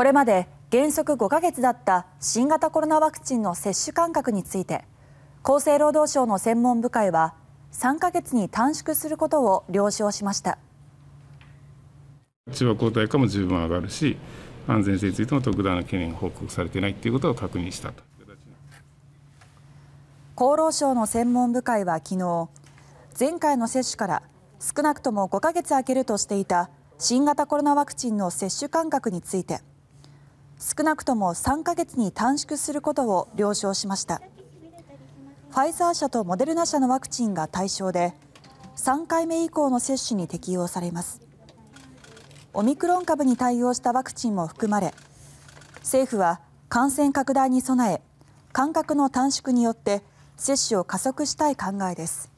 これまで原則5ヶ月だった新型コロナワクチンの接種間隔について厚生労働省の専門部会は3ヶ月に短縮することを了承しました中和抗体価も十分上がるし安全性についても特段の懸念が報告されていないということを確認したと厚労省の専門部会は昨日前回の接種から少なくとも5ヶ月空けるとしていた新型コロナワクチンの接種間隔について少なくとも3ヶ月に短縮することを了承しましたファイザー社とモデルナ社のワクチンが対象で3回目以降の接種に適用されますオミクロン株に対応したワクチンも含まれ政府は感染拡大に備え間隔の短縮によって接種を加速したい考えです。